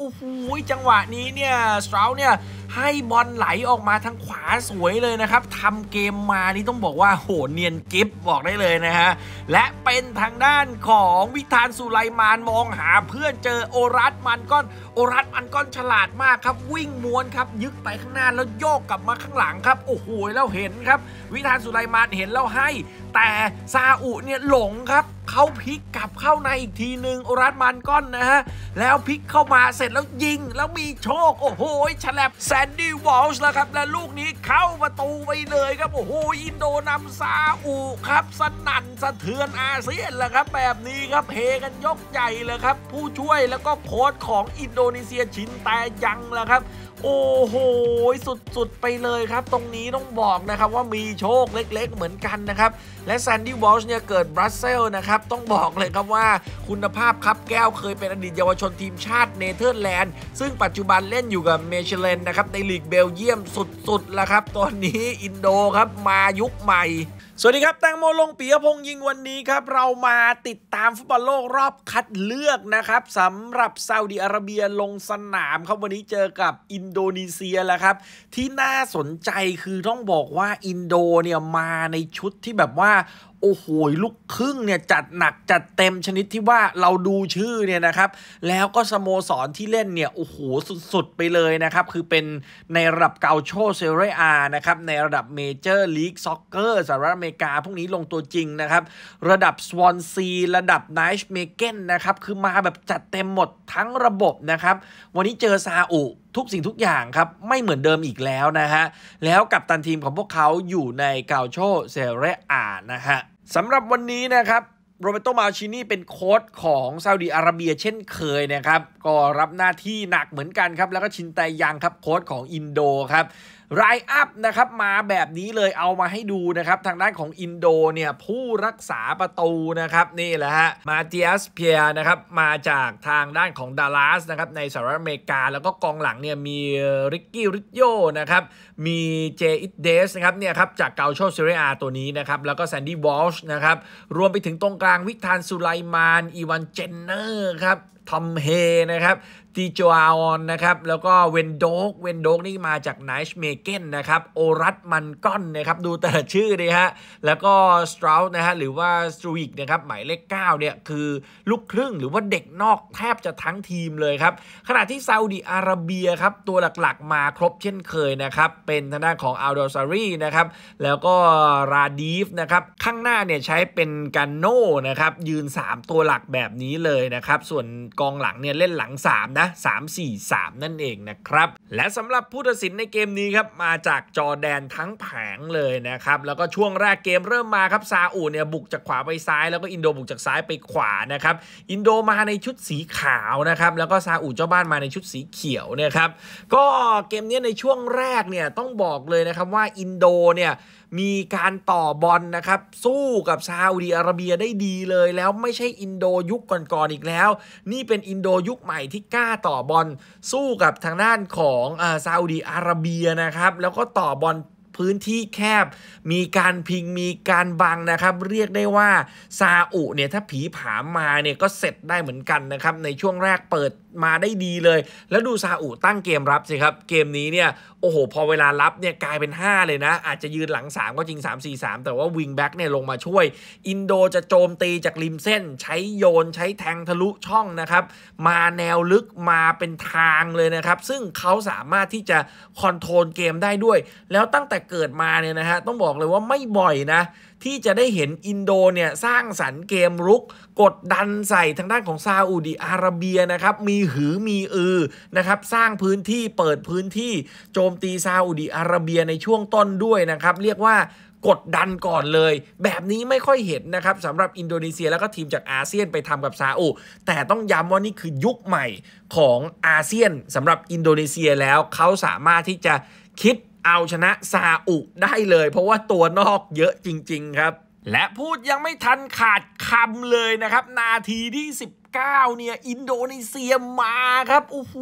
โอ้โหจังหวะนี้เนี่ยสตราเนี่ย ให้บอลไหลออกมาทางขวาสวยเลยนะครับทำเกมมานี่ต้องบอกว่าโหเนียนกิฟบอกได้เลยนะฮะ และเป็นทางด้านของวิธานสุไลมานมองหาเพื่อนเจอโอรัสมันก้อนโอรัสมันก้อนฉลาดมากครับ วิ่งม้วนครับ ยึกไปข้างหน้า แล้วโยกกลับมาข้างหลังครับ โอ้โหแล้วเห็นครับ วิธานสุไลมานเห็นแล้วให้ แต่ซาอุเนี่ยหลงครับ เขาพลิกกลับเข้าในอีกทีหนึ่งโอรัสมันก้อนนะฮะ แล้วพลิกเข้ามาเสร็จแล้วยิง แล้วมีโชคโอ้โหฉลับแซนดี้วอลช์แล้วครับ และลูกนี้เข้าประตูไปเลยครับโอ้โหอินโดนำซาอุครับ สนั่นสะเทือนอาเซียนแล้วครับแบบนี้ครับเฮกันยกใหญ่เลยครับผู้ช่วยแล้วก็โค้ชของอินโดนีเซียชินแต่ยังและครับ โอ้โหสุด ๆ ไปเลยครับ ตรงนี้ต้องบอก นะ ครับ ว่ามีโชคเล็กๆเหมือนกัน นะ ครับ และแซนดี้วอลช์เนี่ย เกิด บรัสเซลนะ ครับ ต้องบอกเลย ครับ ว่าคุณภาพ ครับ แก้วเคยเป็นอดีตเยาวชนทีมชาติ เนเธอร์แลนด์ซึ่งปัจจุบันเล่นอยู่กับเมเชเลนนะครับในลีกเบลเยียมสุดๆแล้วครับตอนนี้อินโดครับมายุคใหม่สวัสดีครับแตงโม ลงปียพงษ์ยิงวันนี้ครับ เรามาติดตามฟุตบอลโลกรอบคัดเลือกนะครับสำหรับซาอุดีอาระเบียลงสนามครับ วันนี้เจอกับอินโดนีเซียแล้วครับ ที่น่าสนใจคือต้องบอกว่าอินโดเนี่ยมาในชุดที่แบบว่าโอ้โหลูกครึ่งเนี่ยจัดหนักจัดเต็มชนิดที่ว่าเราดูชื่อเนี่ยนะครับแล้วก็สโมสรที่เล่นเนี่ยโอ้โหสุดๆ ไปเลยนะครับ คือเป็นในระดับเกาโชเซเรียนะครับ ในระดับเมเจอร์ลีกซ็อกเกอร์สหรัฐอเมริกา พวกนี้ลงตัวจริงนะครับ ระดับสวอนซีระดับไนช์เมเกนนะครับ คือมาแบบจัดเต็มหมดทั้งระบบนะครับ วันนี้เจอซาอุทุกสิ่งทุกอย่างครับ ไม่เหมือนเดิมอีกแล้วนะฮะ แล้วกับตันทีมของพวกเขาอยู่ในกาโชเซเรอานะฮะสำหรับวันนี้นะครับโรเบโตมาชินี่เป็นโค้ชของซาอุดีอาระเบียเช่นเคยนะครับ ก็รับหน้าที่หนักเหมือนกันครับ แล้วก็ชินไตยังครับ โค้ชของอินโดครับรายอัพนะครับมาแบบนี้เลยเอามาให้ดูนะครับทางด้านของอินโดเนี่ยผู้รักษาประตูนะครับนี่แหละฮะมาเตียสเพียนะครับมาจากทางด้านของดัลลัสนะครับในสหรัฐอเมริกา แล้วก็กองหลังเนี่ยมีริกกี้ริโยนะครับมีเจอิตเดสนะครับเนี่ยครับจากเกาโชซิเรียตัวนี้นะครับแล้วก็แซนดี้วอลช์นะครับรวมไปถึงตรงกลางวิกทานสุไลมานอีวานเจนเนอร์ครับทอมเฮนะครับตีจวาออนนะครับ แล้วก็เวนโดกเวนโดกนี่มาจากไนช์เมเกนนะครับ โอรัสมันก้อนนะครับ ดูแต่ละชื่อดีฮะ แล้วก็สตรอว์นะฮะ หรือว่าสตรีกนะครับ หมายเลข9เนี่ยคือ ลูกครึ่งหรือว่าเด็กนอกแทบจะทั้งทีมเลยครับ ขณะที่ซาอุดีอาระเบียครับ ตัวหลักๆมาครบเช่นเคยนะครับ เป็นทางด้านของอัลดอซารีนะครับ แล้วก็ราดีฟนะครับข้างหน้าเนี่ยใช้เป็นกันโนนะครับยืน 3 ตัวหลักแบบนี้เลยนะครับส่วนกองหลังเนี่ยเล่นหลัง3นะ3 4 3 นั่นเองนะครับและสำหรับผู้ตัดสินในเกมนี้ครับมาจากจอแดนทั้งแผงเลยนะครับแล้วก็ช่วงแรกเกมเริ่มมาครับซาอุเนี่ยบุกจากขวาไปซ้ายแล้วก็อินโดบุกจากซ้ายไปขวานะครับอินโดมาในชุดสีขาวนะครับแล้วก็ซาอุเจ้าบ้านมาในชุดสีเขียวนะครับก็เกมนี้ในช่วงแรกเนี่ยต้องบอกเลยนะครับว่าอินโดเนี่ยมีการต่อบอลนะครับสู้กับซาอุดีอาระเบียได้ดีเลยแล้วไม่ใช่อินโดยุคก่อนๆอีกแล้ว นี่เป็นอินโดยุคใหม่ที่กล้าต่อบอลสู้กับทางด้านของอาซาอุดีอาระเบียนะครับแล้วก็ต่อบอลพื้นที่แคบ มีการพิง มีการบังนะครับ เรียกได้ว่าซาอุเนี่ยถ้าผีผามาเนี่ยก็เสร็จได้เหมือนกันนะครับในช่วงแรกเปิดมาได้ดีเลยแล้วดูซาอุตั้งเกมรับสิครับเกมนี้เนี่ยโอ้โห พอเวลารับเนี่ยกลายเป็น 5 เลยนะ อาจจะยืนหลัง 3 ก็จริง 3 4 3 แต่ว่าวิงแบ็กเนี่ยลงมาช่วยอินโดจะโจมตีจากริมเส้น ใช้โยนใช้แทงทะลุช่องนะครับ มาแนวลึกมาเป็นทางเลยนะครับ ซึ่งเขาสามารถที่จะคอนโทรลเกมได้ด้วย แล้วตั้งแต่เกิดมาเนี่ยนะฮะต้องบอกเลยว่าไม่บ่อยนะที่จะได้เห็นอินโดเนี่ยสร้างสรรค์เกมรุก กดดันใส่ทางด้านของซาอุดีอาระเบียนะครับมีหือมีอือนะครับสร้างพื้นที่เปิดพื้นที่โจมตีซาอุดีอาระเบียในช่วงต้นด้วยนะครับ เรียกว่ากดดันก่อนเลย แบบนี้ไม่ค่อยเห็นนะครับสำหรับอินโดนีเซียแล้วก็ทีมจากอาเซียนไปทำกับซาอุแต่ต้องย้ำว่านี่คือยุคใหม่ของอาเซียนสำหรับอินโดนีเซียแล้วเขาสามารถที่จะคิดเอาชนะ ซาอุ ได้เลยเพราะว่าตัวนอกเยอะจริง ๆ ครับ และพูดยังไม่ทันขาดคำเลย นะ ครับ นาทีที่9เนี่ยอินโดนีเซียมาครับโอ้โห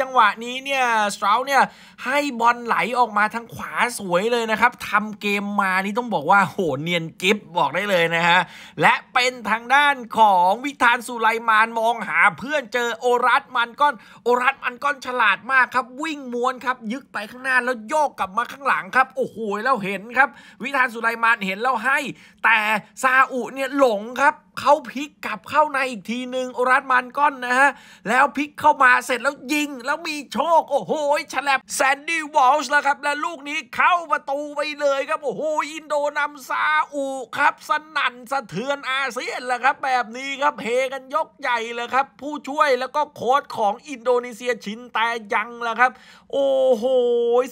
จังหวะนี้เนี่ยสตราเนี่ยให้บอลไหลออกมาทางขวาสวยเลยนะครับทำเกมมานี่ต้องบอกว่าโหเนียนกิฟบอกได้เลยนะฮะและเป็นทางด้านของวิธานสุไลมานมองหา เพื่อนเจอโอรัสมันก้อน โอรัสมันก้อนฉลาดมากครับวิ่งม้วนครับยึกไปข้างหน้าแล้วโยกกลับมาข้างหลังครับ โอ้โหแล้วเห็นครับ วิธานสุไลมานเห็นแล้วให้ แต่ซาอุเนี่ยหลงครับเขาพลิกกลับเข้าในอีกทีหนึ่งโอรัสมันก้อนนะฮะ แล้วพลิกเข้ามาเสร็จแล้วยิงแล้วมีโชค โอ้โหฉลับแซนดี้วอลช์ละครับ และลูกนี้เข้าประตูไปเลยครับ โอ้โห อินโดนำซาอุครับสนั่นสะเทือนอาเซียนแหละครับ แบบนี้ครับเฮกันยกใหญ่เลยครับ ผู้ช่วยแล้วก็โค้ชของอินโดนีเซียชิน แต่ยังแหละครับ โอ้โห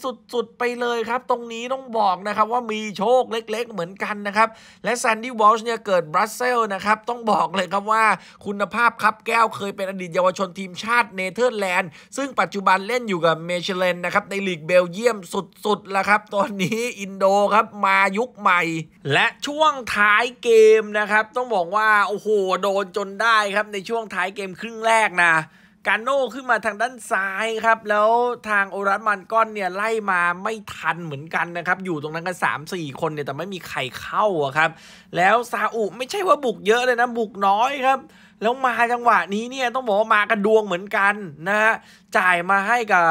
สุดๆไปเลยครับ ตรงนี้ต้องบอกนะครับว่ามีโชคเล็ก ๆเหมือนกันนะครับและแซนดี้วอลช์เนี่ยเกิดบรัสเซลนะครับับต้องบอกเลยครับว่าคุณภาพครับแก้วเคยเป็นอดีตเยาวชนทีมชาติเนเธอร์แลนด์ซึ่งปัจจุบันเล่นอยู่กับเมเชลเลนนะครับ ในลีกเบลเยียมสุดๆแล้วครับ ตอนนี้อินโดครับ มายุคใหม่ และช่วงท้ายเกมนะครับ ต้องบอกว่าโอ้โหโดนจนได้ครับในช่วงท้ายเกมครึ่งแรกนะกาโน่ขึ้นมาทางด้านซ้ายครับ แล้วทางโอรัสมันก้อนเนี่ย ไล่มาไม่ทันเหมือนกันนะครับ อยู่ตรงนั้นกัน 3 4 คนเนี่ยแต่ไม่มีใครเข้าอะครับ แล้วซาอุไม่ใช่ว่าบุกเยอะเลยนะ บุกน้อยครับแล้วมาจังหวะนี้เนี่ยต้องบอกว่ามากระดวงเหมือนกันนะฮะจ่ายมาให้กับ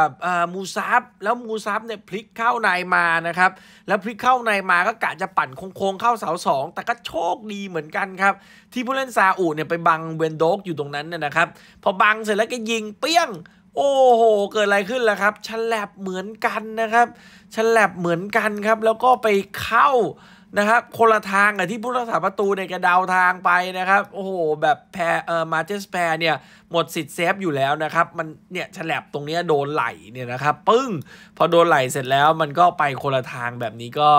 มูซับแล้วมูซับเนี่ยพลิกเข้าในมานะครับแล้วพลิกเข้าในมาก็กะจะปั่นโค้งเข้าเสาสองแต่ก็โชคดีเหมือนกันครับที่ผู้เล่นซาอุเนี่ยไปบังเวนโดกอยู่ตรงนั้นน่ยนะครับพอบังเสร็จแล้วก็ยิงเปี้ยง โอ้โหเกิดอะไรขึ้นล่ะครับฉลับเหมือนกันนะครับฉลับเหมือนกันครับแล้วก็ไปเข้านะครับคนละทางกับที่ผู้รักษาประตูเนี่ยดาวทางไปนะครับโอ้โห แบบแพเอ่อมาเจสแพรเนี่ยหมดสิทธิ์เซฟอยู่แล้วนะครับ มันเนี่ยฉลบตรงนี้โดนไหลเนี่ยนะครับปึ้งพอโดนไหลเสร็จแล้วมันก็ไปคนละทางแบบนี้ก็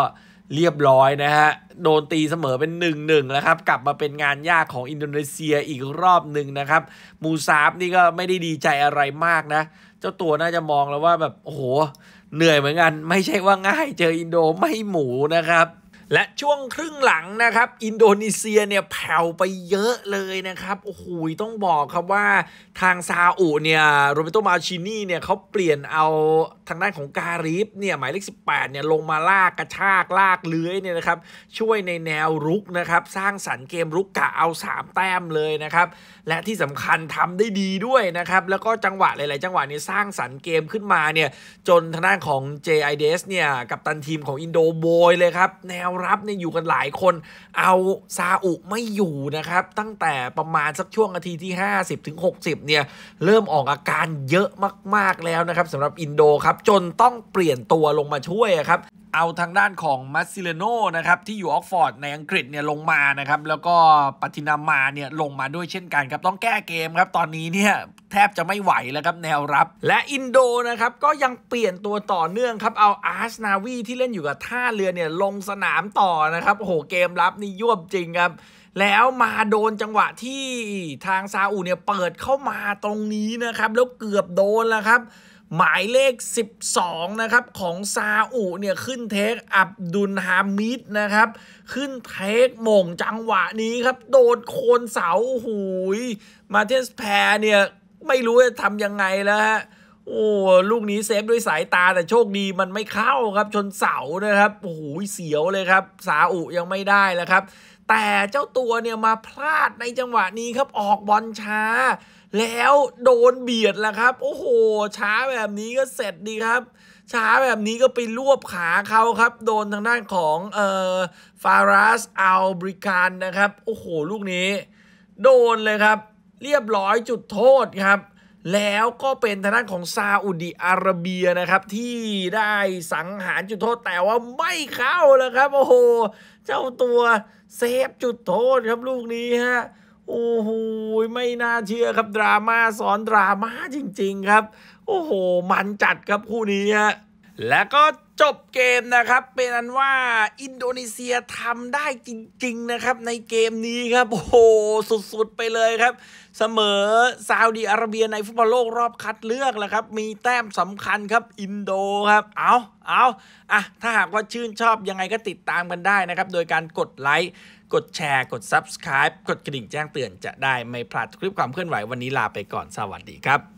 เรียบร้อยนะฮะโดนตีเสมอเป็น1งแล้วครับ กลับมาเป็นงานยากของอินโดนีเซียอีกรอบหนึ่งนะครับ มูซาฟนี่ก็ไม่ได้ดีใจอะไรมากนะ เจ้าตัวน่าจะมองแล้วว่าแบบโอ้โหเหนื่อยเหมือนกัน ไม่ใช่ว่าง่ายเจออินโดไม่หมูนะครับและช่วงครึ่งหลังนะครับอินโดนีเซียเนี่ย แผ่วไปเยอะเลยนะครับโอ้โหต้องบอกครับว่าทางซาอุเนี่ยโรเบโตมาชินี่เนี่ยเขาเปลี่ยนเอาทางด้านของการิฟเนี่ยหมายเลข18เนี่ยลงมาลากกระชากลากเลื้อยเนี่ยนะครับช่วยในแนวรุก นะครับ สร้างสรรค์เกมรุกกะเอา 3 แต้มเลยนะครับ และที่สำคัญทำได้ดีด้วยนะครับ แล้วก็จังหวะหลายๆ จังหวะเนี่ยสร้างสรรค์เกมขึ้นมาเนี่ยจนทางด้านของ JIDS เนี่ยกับตันทีมของอินโดโบยเลยครับแนวรับเนี่ยอยู่กันหลายคนเอาซาอุไม่อยู่นะครับ ตั้งแต่ประมาณสักช่วงนาทีที่ 5 0าสถึงหกเนี่ยเริ่มออกอาการเยอะมาก ๆ แล้วนะครับสำหรับอินโดครับจนต้องเปลี่ยนตัวลงมาช่วยครับ เอาทางด้านของมัสซิเลโนนะครับที่อยู่ออกฟอร์ด ในอังกฤษเนี่ยลงมานะครับ แล้วก็ปตินามาเนี่ยลงมาด้วยเช่นกันครับ ต้องแก้เกมครับ ตอนนี้เนี่ยแทบจะไม่ไหวแล้วครับแนวรับ และอินโดนะครับก็ยังเปลี่ยนตัวต่อเนื่องครับเอาอาร์สนาวีที่เล่นอยู่กับท่าเรือเนี่ยลงสนามต่อนะครับโอ้โหเกมรับนี่ยวบจริงครับ แล้วมาโดนจังหวะที่ทางซาอุเนี่ยเปิดเข้ามาตรงนี้นะครับ แล้วเกือบโดนแล้วครับ หมายเลข 12นะครับของซาอุเนี่ยขึ้นเทคอับดุลฮามิดนะครับขึ้นเทคมงจังหวะนี้ครับโดดโคนเสาหูย มาเทสแพรเนี่ยไม่รู้จะทำยังไงแล้วฮะโอ้ลูกนี้เซฟด้วยสายตาแต่โชคดีมันไม่เข้าครับ ชนเสานะครับโอ้โหเสียวเลยครับสาอุยังไม่ได้แล้วครับ แต่เจ้าตัวเนี่ยมาพลาดในจังหวะนี้ครับออกบอลช้า แล้วโดนเบียดแล้วครับ โอ้โห ช้าแบบนี้ก็เสร็จดีครับ ช้าแบบนี้ก็ไปรวบขาเขาครับ โดนทางด้านของเอ่อฟารัสอัลบริการนะครับ โอ้โหลูกนี้ โดนเลยครับ เรียบร้อยจุดโทษครับแล้วก็เป็นทางด้านของซาอุดีอาระเบียนะครับ ที่ได้สังหารจุดโทษแต่ว่าไม่เข้านะครับโอ้โห เจ้าตัวเซฟจุดโทษครับลูกนี้ฮะโอ้โหไม่น่าเชื่อครับดราม่าซ้อนดราม่าจริงๆครับ โอ้โห มันจัดครับคู่นี้ฮะแล้วก็จบเกมนะครับ เป็นอันว่าอินโดนีเซียทำได้จริงๆนะครับในเกมนี้ครับโอ้โห สุดๆ ไปเลยครับ เสมอซาอุดีอาระเบียในฟุตบอลโลกรอบคัดเลือกแล้วครับมีแต้มสำคัญครับอินโดครับ เอาเอาอ่ะถ้าหากว่าชื่นชอบยังไงก็ติดตามกันได้นะครับ โดยการกดไลค์กดแชร์ กด Subscribe กดกระดิ่งแจ้งเตือนจะได้ไม่พลาดคลิปความเคลื่อนไหววันนี้ลาไปก่อนสวัสดีครับ